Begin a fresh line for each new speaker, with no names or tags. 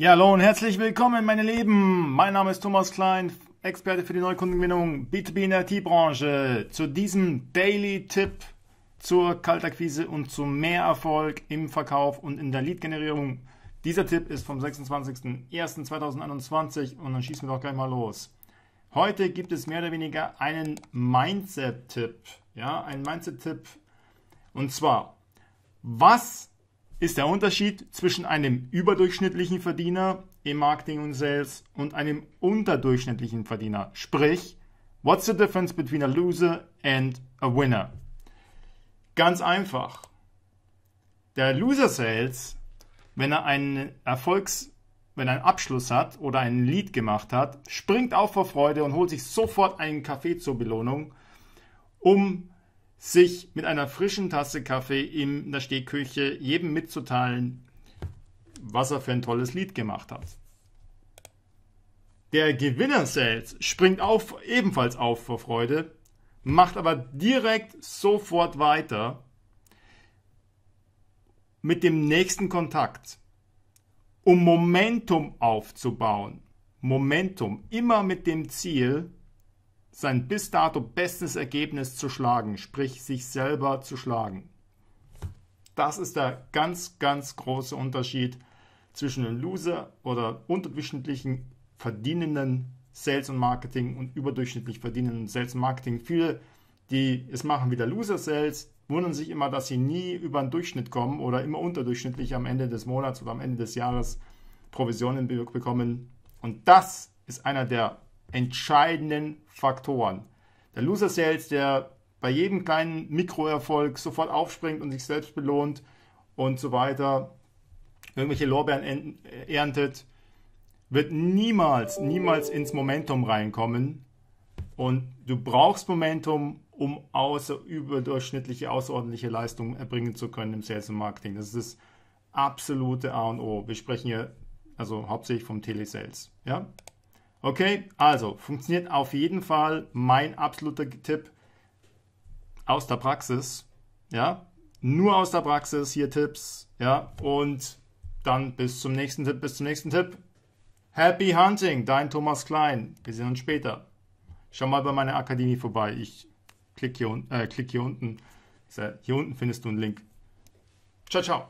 Ja, hallo und herzlich willkommen, meine Lieben. Mein Name ist Thomas Klein, Experte für die Neukundengewinnung B2B in der IT-Branche. Zu diesem Daily-Tipp zur Kaltakquise und zu mehr Erfolg im Verkauf und in der Lead-Generierung. Dieser Tipp ist vom 26.01.2021 und dann schießen wir doch gleich mal los. Heute gibt es mehr oder weniger einen Mindset-Tipp. Ja, einen Mindset-Tipp. Und zwar, was ist der Unterschied zwischen einem überdurchschnittlichen Verdiener im Marketing und Sales und einem unterdurchschnittlichen Verdiener. Sprich, what's the difference between a loser and a winner? Ganz einfach. Der Loser Sales, wenn er einen Erfolgs wenn er einen Abschluss hat oder ein Lied gemacht hat, springt auf vor Freude und holt sich sofort einen Kaffee zur Belohnung, um sich mit einer frischen Tasse Kaffee in der Stehküche jedem mitzuteilen, was er für ein tolles Lied gemacht hat. Der Gewinner selbst springt auf, ebenfalls auf vor Freude, macht aber direkt sofort weiter mit dem nächsten Kontakt, um Momentum aufzubauen. Momentum immer mit dem Ziel, sein bis dato bestes Ergebnis zu schlagen, sprich sich selber zu schlagen. Das ist der ganz, ganz große Unterschied zwischen einem Loser oder unterdurchschnittlichen verdienenden Sales und Marketing und überdurchschnittlich verdienenden Sales und Marketing. Viele, die es machen wie der Loser Sales, wundern sich immer, dass sie nie über den Durchschnitt kommen oder immer unterdurchschnittlich am Ende des Monats oder am Ende des Jahres Provisionen bekommen. Und das ist einer der entscheidenden Faktoren. Der Loser Sales, der bei jedem kleinen Mikroerfolg sofort aufspringt und sich selbst belohnt und so weiter, irgendwelche Lorbeeren äh, erntet, wird niemals, niemals ins Momentum reinkommen. Und du brauchst Momentum, um außer überdurchschnittliche, außerordentliche Leistungen erbringen zu können im Sales und Marketing. Das ist das absolute A und O. Wir sprechen hier also hauptsächlich vom Telesales. Ja? Okay, also funktioniert auf jeden Fall mein absoluter Tipp aus der Praxis. Ja, nur aus der Praxis hier Tipps. Ja, und dann bis zum nächsten Tipp, bis zum nächsten Tipp. Happy Hunting, dein Thomas Klein. Wir sehen uns später. Schau mal bei meiner Akademie vorbei. Ich klicke hier, äh, klick hier unten. Hier unten findest du einen Link. Ciao, ciao.